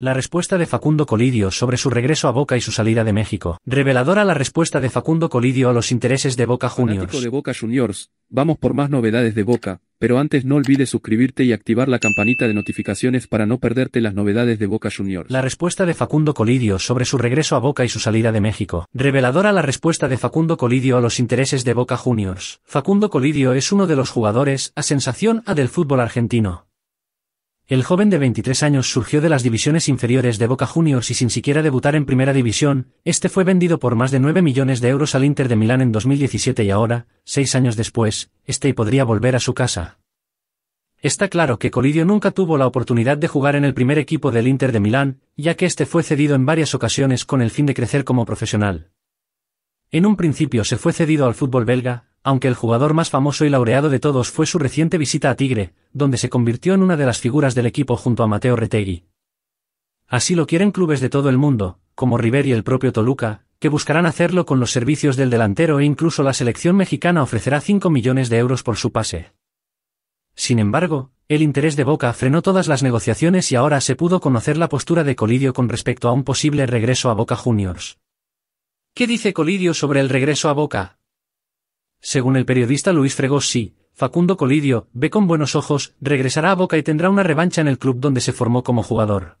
La respuesta de Facundo Colidio sobre su regreso a Boca y su salida de México. Reveladora la respuesta de Facundo Colidio a los intereses de Boca Juniors. Boca Juniors, vamos por más novedades de Boca, pero antes no olvides suscribirte y activar la campanita de notificaciones para no perderte las novedades de Boca Juniors. La respuesta de Facundo Colidio sobre su regreso a Boca y su salida de México. Reveladora la respuesta de Facundo Colidio a los intereses de Boca Juniors. Facundo Colidio es uno de los jugadores a sensación A del fútbol argentino. El joven de 23 años surgió de las divisiones inferiores de Boca Juniors y sin siquiera debutar en primera división, este fue vendido por más de 9 millones de euros al Inter de Milán en 2017 y ahora, seis años después, este podría volver a su casa. Está claro que Colidio nunca tuvo la oportunidad de jugar en el primer equipo del Inter de Milán, ya que este fue cedido en varias ocasiones con el fin de crecer como profesional. En un principio se fue cedido al fútbol belga, aunque el jugador más famoso y laureado de todos fue su reciente visita a Tigre, donde se convirtió en una de las figuras del equipo junto a Mateo Retegui. Así lo quieren clubes de todo el mundo, como River y el propio Toluca, que buscarán hacerlo con los servicios del delantero e incluso la selección mexicana ofrecerá 5 millones de euros por su pase. Sin embargo, el interés de Boca frenó todas las negociaciones y ahora se pudo conocer la postura de Colidio con respecto a un posible regreso a Boca Juniors. ¿Qué dice Colidio sobre el regreso a Boca? Según el periodista Luis Fregosi, sí, Facundo Colidio, ve con buenos ojos, regresará a Boca y tendrá una revancha en el club donde se formó como jugador.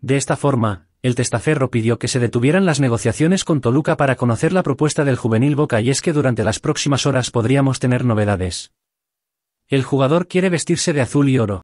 De esta forma, el testaferro pidió que se detuvieran las negociaciones con Toluca para conocer la propuesta del juvenil Boca y es que durante las próximas horas podríamos tener novedades. El jugador quiere vestirse de azul y oro.